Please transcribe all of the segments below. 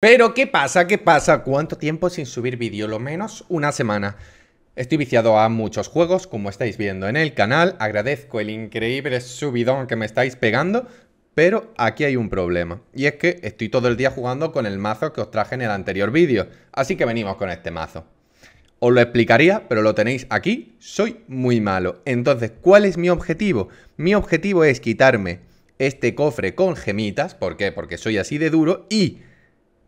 Pero ¿qué pasa? ¿Qué pasa? ¿Cuánto tiempo sin subir vídeo? Lo menos una semana. Estoy viciado a muchos juegos, como estáis viendo en el canal. Agradezco el increíble subidón que me estáis pegando, pero aquí hay un problema. Y es que estoy todo el día jugando con el mazo que os traje en el anterior vídeo. Así que venimos con este mazo. Os lo explicaría, pero lo tenéis aquí. Soy muy malo. Entonces, ¿cuál es mi objetivo? Mi objetivo es quitarme este cofre con gemitas. ¿Por qué? Porque soy así de duro y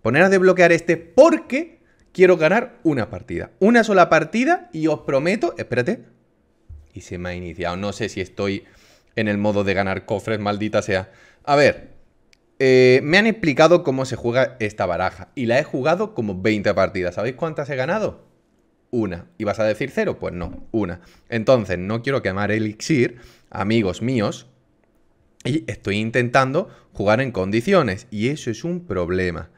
Poner a desbloquear este porque quiero ganar una partida. Una sola partida y os prometo... Espérate. Y se me ha iniciado. No sé si estoy en el modo de ganar cofres, maldita sea. A ver. Eh, me han explicado cómo se juega esta baraja. Y la he jugado como 20 partidas. ¿Sabéis cuántas he ganado? Una. ¿Y vas a decir cero? Pues no, una. Entonces, no quiero quemar elixir, amigos míos. Y estoy intentando jugar en condiciones. Y eso es un problema.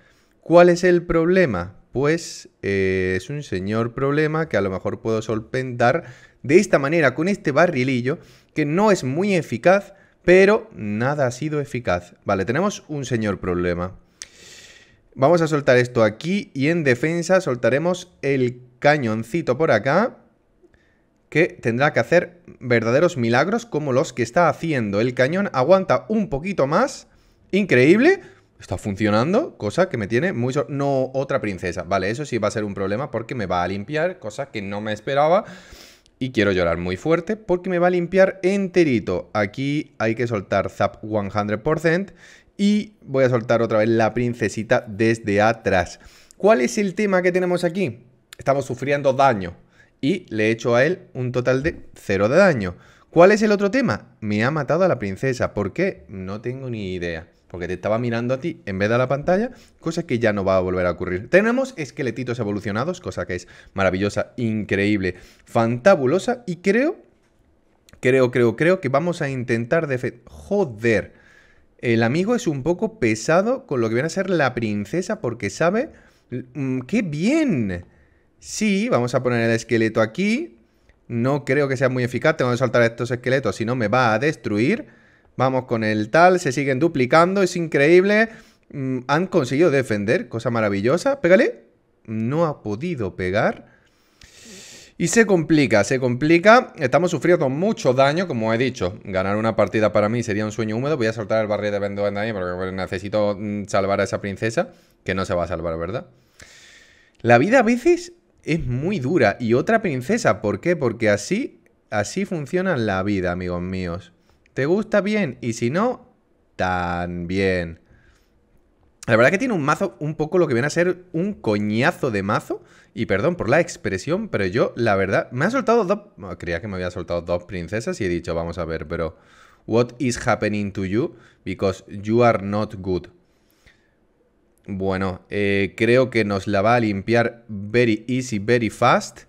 ¿Cuál es el problema? Pues eh, es un señor problema que a lo mejor puedo solventar de esta manera, con este barrilillo, que no es muy eficaz, pero nada ha sido eficaz. Vale, tenemos un señor problema. Vamos a soltar esto aquí y en defensa soltaremos el cañoncito por acá que tendrá que hacer verdaderos milagros como los que está haciendo. El cañón aguanta un poquito más. Increíble. Está funcionando, cosa que me tiene muy... no, otra princesa. Vale, eso sí va a ser un problema porque me va a limpiar, cosa que no me esperaba. Y quiero llorar muy fuerte porque me va a limpiar enterito. Aquí hay que soltar Zap 100% y voy a soltar otra vez la princesita desde atrás. ¿Cuál es el tema que tenemos aquí? Estamos sufriendo daño y le he hecho a él un total de cero de daño. ¿Cuál es el otro tema? Me ha matado a la princesa. ¿Por qué? No tengo ni idea porque te estaba mirando a ti en vez de a la pantalla, cosa que ya no va a volver a ocurrir. Tenemos esqueletitos evolucionados, cosa que es maravillosa, increíble, fantabulosa y creo, creo, creo, creo que vamos a intentar de Joder, el amigo es un poco pesado con lo que viene a ser la princesa porque sabe... Mm, ¡Qué bien! Sí, vamos a poner el esqueleto aquí. No creo que sea muy eficaz, tengo que saltar estos esqueletos, si no me va a destruir. Vamos con el tal, se siguen duplicando, es increíble. Mm, han conseguido defender, cosa maravillosa. Pégale. No ha podido pegar. Y se complica, se complica. Estamos sufriendo mucho daño, como he dicho. Ganar una partida para mí sería un sueño húmedo. Voy a soltar el barril de en ahí porque necesito mm, salvar a esa princesa, que no se va a salvar, ¿verdad? La vida a veces es muy dura. Y otra princesa, ¿por qué? Porque así, así funciona la vida, amigos míos. ¿Te gusta bien? Y si no, tan bien. La verdad que tiene un mazo un poco lo que viene a ser un coñazo de mazo. Y perdón por la expresión, pero yo, la verdad, me ha soltado dos... creía que me había soltado dos princesas y he dicho, vamos a ver, pero... What is happening to you? Because you are not good. Bueno, eh, creo que nos la va a limpiar very easy, very fast.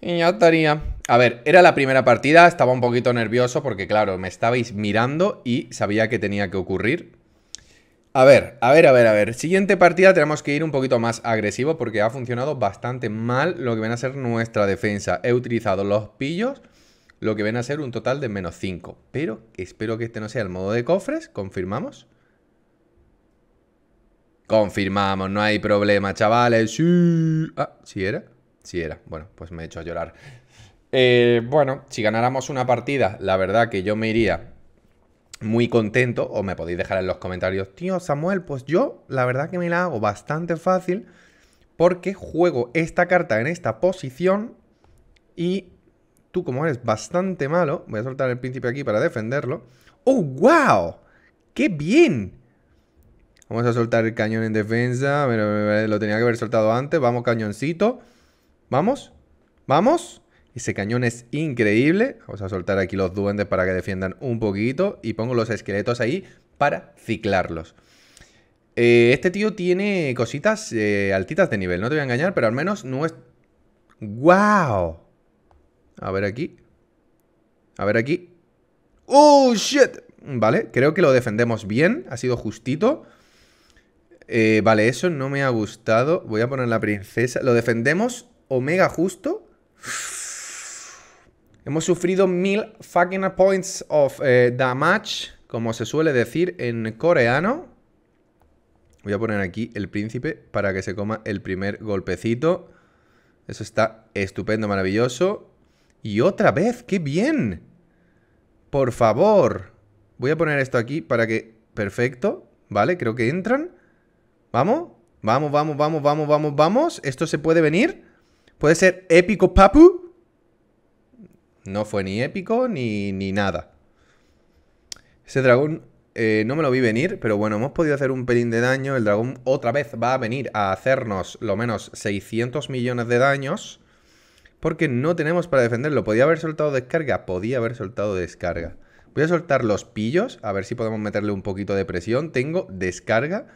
Y ya estaría. A ver, era la primera partida, estaba un poquito nervioso porque, claro, me estabais mirando y sabía que tenía que ocurrir. A ver, a ver, a ver, a ver. Siguiente partida tenemos que ir un poquito más agresivo porque ha funcionado bastante mal lo que viene a ser nuestra defensa. He utilizado los pillos, lo que viene a ser un total de menos 5. Pero espero que este no sea el modo de cofres. Confirmamos. Confirmamos, no hay problema, chavales. Sí. Ah, sí era. Si era. Bueno, pues me he hecho a llorar. Eh, bueno, si ganáramos una partida, la verdad que yo me iría muy contento. O me podéis dejar en los comentarios, tío Samuel, pues yo la verdad que me la hago bastante fácil. Porque juego esta carta en esta posición. Y tú como eres bastante malo, voy a soltar el príncipe aquí para defenderlo. ¡Oh, wow! ¡Qué bien! Vamos a soltar el cañón en defensa. Lo tenía que haber soltado antes. Vamos, cañoncito. ¿Vamos? ¿Vamos? Ese cañón es increíble. Vamos a soltar aquí los duendes para que defiendan un poquito. Y pongo los esqueletos ahí para ciclarlos. Eh, este tío tiene cositas eh, altitas de nivel, no te voy a engañar, pero al menos no es... ¡Wow! A ver aquí. A ver aquí. ¡Oh, shit! Vale, creo que lo defendemos bien. Ha sido justito. Eh, vale, eso no me ha gustado. Voy a poner la princesa. Lo defendemos Omega justo. Hemos sufrido mil fucking points of eh, damage, como se suele decir en coreano. Voy a poner aquí el príncipe para que se coma el primer golpecito. Eso está estupendo, maravilloso. Y otra vez, qué bien. Por favor. Voy a poner esto aquí para que... Perfecto. Vale, creo que entran. Vamos, vamos, vamos, vamos, vamos, vamos, vamos. Esto se puede venir. ¿Puede ser épico papu? No fue ni épico ni, ni nada. Ese dragón eh, no me lo vi venir, pero bueno, hemos podido hacer un pelín de daño. El dragón otra vez va a venir a hacernos lo menos 600 millones de daños. Porque no tenemos para defenderlo. ¿Podía haber soltado descarga? Podía haber soltado descarga. Voy a soltar los pillos, a ver si podemos meterle un poquito de presión. Tengo descarga,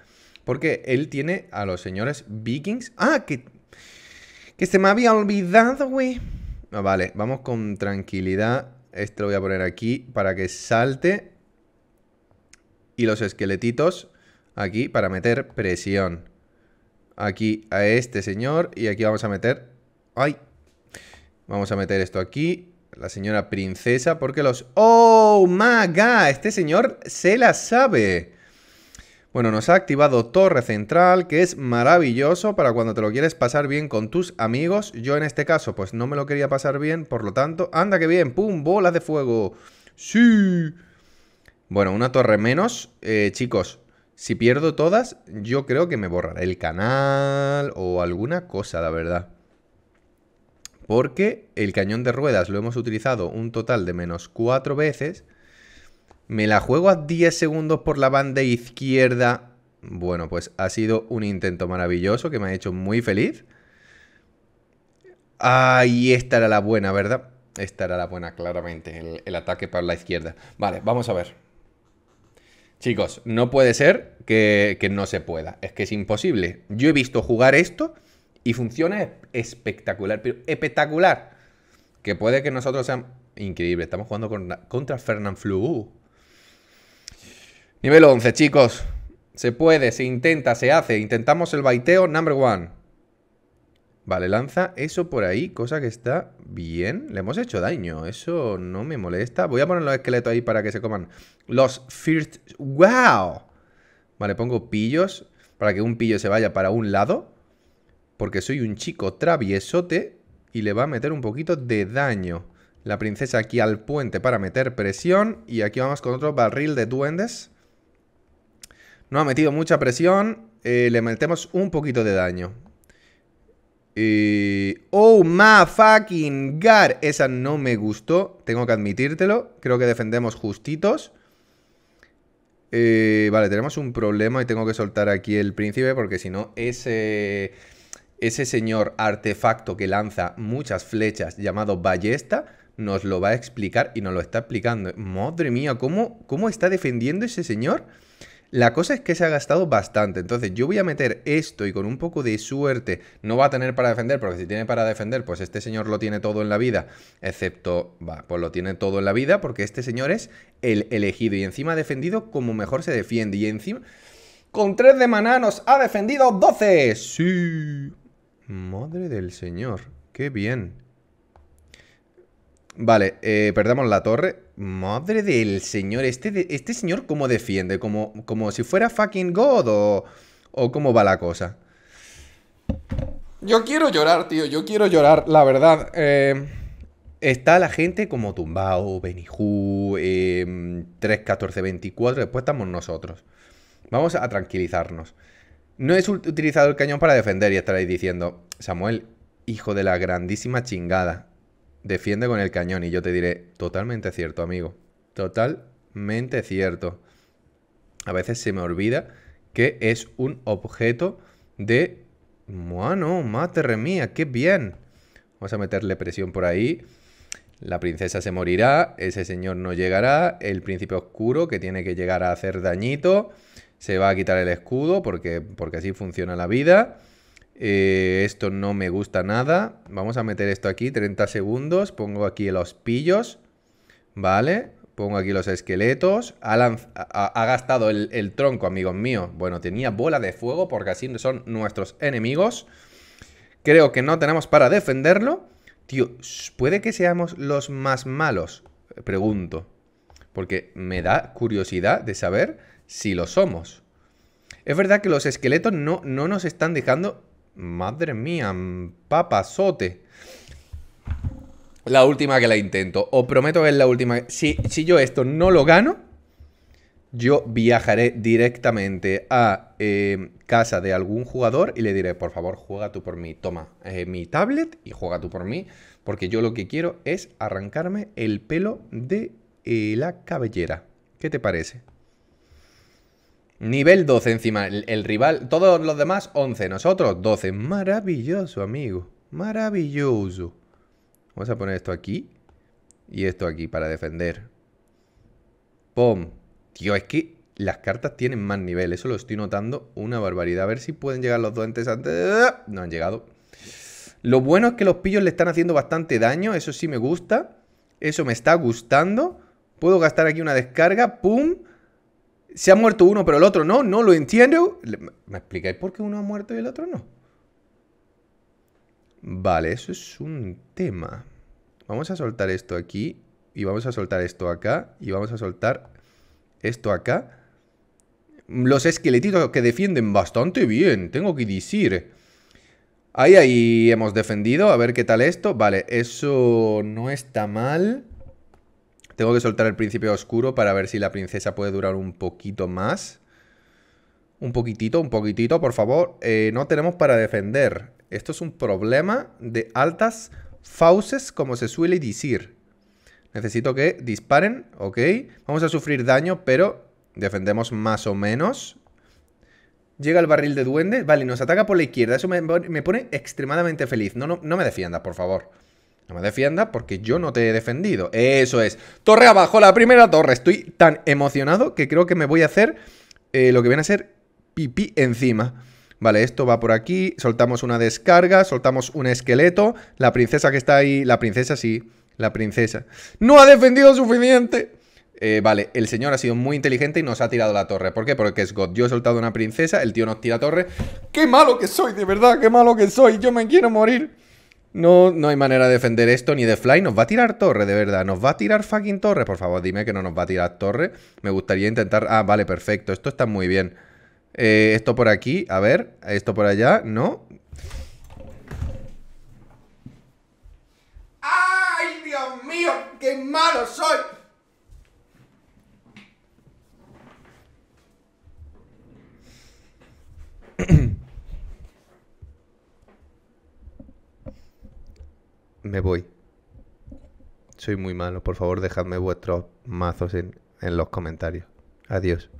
porque él tiene a los señores vikings. ¡Ah! Que que se me había olvidado, güey. vale, vamos con tranquilidad. Esto lo voy a poner aquí para que salte. Y los esqueletitos aquí para meter presión. Aquí a este señor y aquí vamos a meter... ¡Ay! Vamos a meter esto aquí. La señora princesa porque los... ¡Oh, my God! Este señor se la sabe. Bueno, nos ha activado Torre Central, que es maravilloso para cuando te lo quieres pasar bien con tus amigos. Yo en este caso, pues no me lo quería pasar bien, por lo tanto... ¡Anda, que bien! ¡Pum! ¡Bola de fuego! ¡Sí! Bueno, una torre menos. Eh, chicos, si pierdo todas, yo creo que me borrará el canal o alguna cosa, la verdad. Porque el cañón de ruedas lo hemos utilizado un total de menos cuatro veces... Me la juego a 10 segundos por la banda izquierda. Bueno, pues ha sido un intento maravilloso que me ha hecho muy feliz. Ahí esta era la buena, ¿verdad? Esta era la buena, claramente, el, ataque para la izquierda. Vale, vamos a ver. Chicos, no puede ser que, no se pueda. Es que es imposible. Yo he visto jugar esto y funciona espectacular, pero espectacular. Que puede que nosotros seamos... Increíble, estamos jugando contra, contra Fernand Flu. Nivel 11, chicos. Se puede, se intenta, se hace. Intentamos el baiteo number one. Vale, lanza eso por ahí, cosa que está bien. Le hemos hecho daño, eso no me molesta. Voy a poner los esqueletos ahí para que se coman los first... ¡Wow! Vale, pongo pillos para que un pillo se vaya para un lado. Porque soy un chico traviesote y le va a meter un poquito de daño. La princesa aquí al puente para meter presión. Y aquí vamos con otro barril de duendes. No ha metido mucha presión. Eh, le metemos un poquito de daño. oh my fucking god. Esa no me gustó. Tengo que admitírtelo. Creo que defendemos justitos. Eh, vale, tenemos un problema y tengo que soltar aquí el príncipe porque si no, ese, ese señor artefacto que lanza muchas flechas llamado ballesta nos lo va a explicar y nos lo está explicando. Madre mía, ¿cómo, cómo está defendiendo ese señor? La cosa es que se ha gastado bastante, entonces yo voy a meter esto y con un poco de suerte no va a tener para defender, porque si tiene para defender, pues este señor lo tiene todo en la vida, excepto, va, pues lo tiene todo en la vida, porque este señor es el elegido y encima ha defendido como mejor se defiende y encima con 3 de mananos! ha defendido 12. Sí. Madre del señor, qué bien. Vale, perdemos eh, perdamos la torre. Madre del señor, este, este señor cómo defiende, como, como si fuera fucking God o, cómo va la cosa. Yo quiero llorar, tío, yo quiero llorar, la verdad. Eh. está la gente como Tumbao, Benihu, 3, 14, 24, después estamos nosotros. Vamos a tranquilizarnos. No es utilizado el cañón para defender y estaréis diciendo, Samuel, hijo de la grandísima chingada defiende con el cañón y yo te diré, totalmente cierto, amigo. Totalmente cierto. A veces se me olvida que es un objeto de... Bueno, madre mía, qué bien. Vamos a meterle presión por ahí. La princesa se morirá, ese señor no llegará, el príncipe oscuro que tiene que llegar a hacer dañito, se va a quitar el escudo porque, porque así funciona la vida. Eh, esto no me gusta nada. Vamos a meter esto aquí, 30 segundos. Pongo aquí los pillos, ¿vale? Pongo aquí los esqueletos. Ha, gastado el, tronco, amigos míos. Bueno, tenía bola de fuego porque así son nuestros enemigos. Creo que no tenemos para defenderlo. Tío, ¿puede que seamos los más malos? Pregunto. Porque me da curiosidad de saber si lo somos. Es verdad que los esqueletos no, no nos están dejando Madre mía, papasote La última que la intento. Os prometo que es la última. Si, si yo esto no lo gano, yo viajaré directamente a eh, casa de algún jugador y le diré, por favor, juega tú por mí. Toma eh, mi tablet y juega tú por mí. Porque yo lo que quiero es arrancarme el pelo de eh, la cabellera. ¿Qué te parece? Nivel 12 encima, el, rival, todos los demás 11, nosotros 12. Maravilloso, amigo. Maravilloso. Vamos a poner esto aquí y esto aquí para defender. ¡Pum! Tío, es que las cartas tienen más nivel, eso lo estoy notando una barbaridad. A ver si pueden llegar los dos antes antes. No han llegado. Lo bueno es que los pillos le están haciendo bastante daño, eso sí me gusta. Eso me está gustando. Puedo gastar aquí una descarga, ¡pum! se ha muerto uno pero el otro no, no lo entiendo. ¿Me explicáis por qué uno ha muerto y el otro no? Vale, eso es un tema. Vamos a soltar esto aquí y vamos a soltar esto acá y vamos a soltar esto acá. Los esqueletitos que defienden bastante bien, tengo que decir. Ahí, ahí hemos defendido, a ver qué tal esto. Vale, eso no está mal. Tengo que soltar el príncipe oscuro para ver si la princesa puede durar un poquito más. Un poquitito, un poquitito, por favor. Eh, no tenemos para defender. Esto es un problema de altas fauces, como se suele decir. Necesito que disparen, ok. Vamos a sufrir daño, pero defendemos más o menos. Llega el barril de duende. Vale, nos ataca por la izquierda. Eso me, pone extremadamente feliz. No, no, no me defiendas, por favor. No me defiendas porque yo no te he defendido. Eso es. Torre abajo, la primera torre. Estoy tan emocionado que creo que me voy a hacer eh, lo que viene a ser pipí encima. Vale, esto va por aquí. Soltamos una descarga, soltamos un esqueleto. La princesa que está ahí. La princesa sí. La princesa. ¡No ha defendido suficiente! Eh, vale, el señor ha sido muy inteligente y nos ha tirado la torre. ¿Por qué? Porque es God. Yo he soltado una princesa, el tío nos tira torre. ¡Qué malo que soy, de verdad! ¡Qué malo que soy! ¡Yo me quiero morir! No, no hay manera de defender esto ni de Fly. Nos va a tirar torre, de verdad. Nos va a tirar fucking torre. Por favor, dime que no nos va a tirar torre. Me gustaría intentar... Ah, vale, perfecto. Esto está muy bien. Eh, esto por aquí, a ver. Esto por allá, no. ¡Ay, Dios mío! ¡Qué malo soy! me voy. Soy muy malo, por favor dejadme vuestros mazos en, en los comentarios. Adiós.